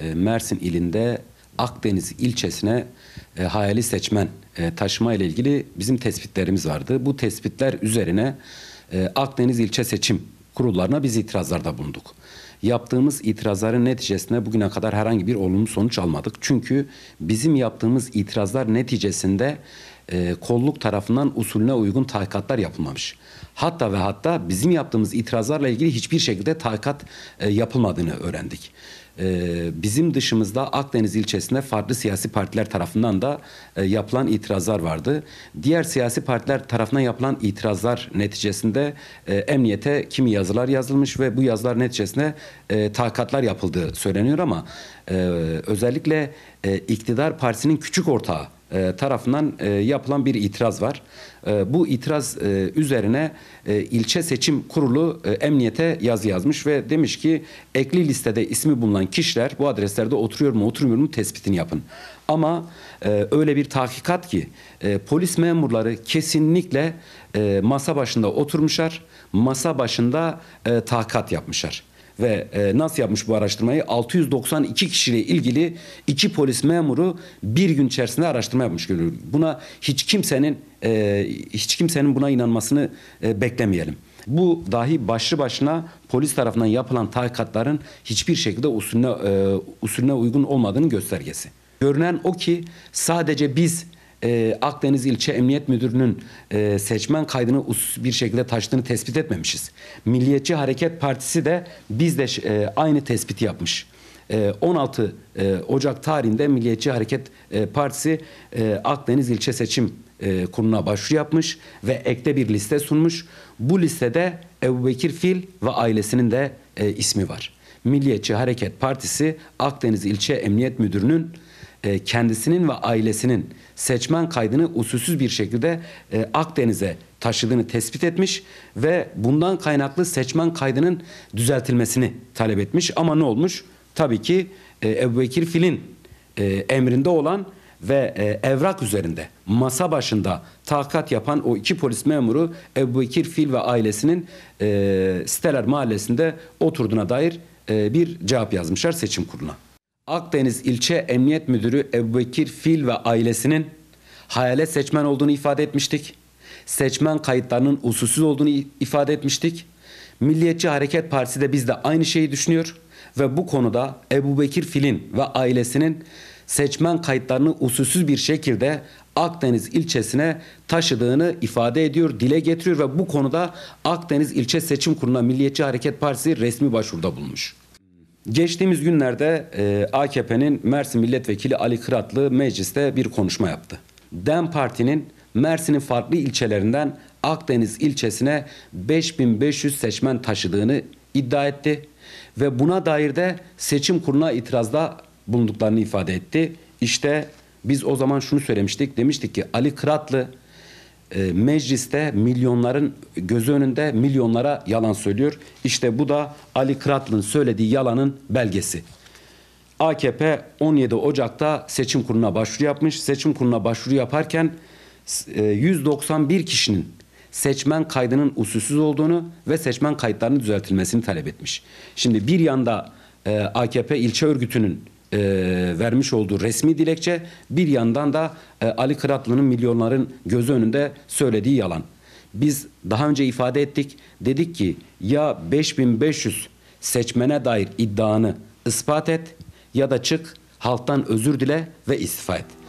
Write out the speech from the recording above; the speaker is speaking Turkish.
E, Mersin ilinde Akdeniz ilçesine e, hayali seçmen e, taşıma ile ilgili bizim tespitlerimiz vardı. Bu tespitler üzerine Akdeniz ilçe seçim kurullarına biz itirazlarda bulunduk. Yaptığımız itirazların neticesinde bugüne kadar herhangi bir olumlu sonuç almadık. Çünkü bizim yaptığımız itirazlar neticesinde e, kolluk tarafından usulüne uygun tahkikatlar yapılmamış. Hatta ve hatta bizim yaptığımız itirazlarla ilgili hiçbir şekilde tahkikat e, yapılmadığını öğrendik. E, bizim dışımızda Akdeniz ilçesinde farklı siyasi partiler tarafından da e, yapılan itirazlar vardı. Diğer siyasi partiler tarafından yapılan itirazlar neticesinde e, emniyete kimi yazılar yazılmış ve bu yazılar neticesinde e, tahkikatlar yapıldığı söyleniyor ama e, özellikle e, iktidar partisinin küçük ortağı e, tarafından e, yapılan bir itiraz var. E, bu itiraz üzerine ilçe seçim kurulu emniyete yazı yazmış ve demiş ki ekli listede ismi bulunan kişiler bu adreslerde oturuyor mu oturmuyor mu tespitini yapın. Ama öyle bir tahkikat ki polis memurları kesinlikle masa başında oturmuşlar, masa başında e, tahkikat yapmışlar ve e, nasıl yapmış bu araştırmayı? 692 kişiyle ilgili iki polis memuru bir gün içerisinde araştırma yapmış. Buna hiç kimsenin e, hiç kimsenin buna inanmasını e, beklemeyelim. Bu dahi başlı başına polis tarafından yapılan takatların hiçbir şekilde usulüne, e, usulüne uygun olmadığını göstergesi. Görünen o ki sadece biz e, Akdeniz İlçe Emniyet Müdürü'nün e, seçmen kaydını usus bir şekilde taşıdığını tespit etmemişiz. Milliyetçi Hareket Partisi de biz de e, aynı tespiti yapmış. 16 e, e, Ocak tarihinde Milliyetçi Hareket e, Partisi Akdeniz İlçe Seçim Kurulu'na başvuru yapmış ve ekte bir liste sunmuş. Bu listede Ebubekir Fil ve ailesinin de ismi var. Milliyetçi Hareket Partisi Akdeniz İlçe Emniyet Müdürü'nün e, kendisinin ve ailesinin seçmen kaydını usulsüz bir şekilde e, Akdeniz'e taşıdığını tespit etmiş ve bundan kaynaklı seçmen kaydının düzeltilmesini talep etmiş. Ama ne olmuş? Tabii ki e, Ebubekir Fil'in e, emrinde olan ve evrak üzerinde masa başında tahkikat yapan o iki polis memuru Ebubekir Fil ve ailesinin Steler Mahallesi'nde oturduğuna dair bir cevap yazmışlar seçim kuruluna. Akdeniz İlçe Emniyet Müdürü Ebubekir Fil ve ailesinin hayalet seçmen olduğunu ifade etmiştik. Seçmen kayıtlarının usulsüz olduğunu ifade etmiştik. Milliyetçi Hareket Partisi de biz de aynı şeyi düşünüyor ve bu konuda Ebubekir Fil'in ve ailesinin seçmen kayıtlarını usulsüz bir şekilde Akdeniz ilçesine taşıdığını ifade ediyor, dile getiriyor ve bu konuda Akdeniz İlçe Seçim Kurulu'na Milliyetçi Hareket Partisi resmi başvuruda bulmuş. Geçtiğimiz günlerde e, AKP'nin Mersin Milletvekili Ali Kıratlı mecliste bir konuşma yaptı. DEM Parti'nin Mersin'in farklı ilçelerinden Akdeniz ilçesine 5500 seçmen taşıdığını iddia etti ve buna dair de seçim kuruluna itirazda bulunduklarını ifade etti. İşte biz o zaman şunu söylemiştik. Demiştik ki Ali Kıratlı e, mecliste milyonların gözü önünde milyonlara yalan söylüyor. İşte bu da Ali Kıratlı'nın söylediği yalanın belgesi. AKP 17 Ocak'ta seçim kuruluna başvuru yapmış. Seçim kuruluna başvuru yaparken e, 191 kişinin seçmen kaydının usulsüz olduğunu ve seçmen kayıtlarının düzeltilmesini talep etmiş. Şimdi bir yanda e, AKP ilçe örgütünün e, vermiş olduğu resmi dilekçe bir yandan da e, Ali Kıratlı'nın milyonların gözü önünde söylediği yalan. Biz daha önce ifade ettik. Dedik ki ya 5500 seçmene dair iddianı ispat et ya da çık halktan özür dile ve istifa et.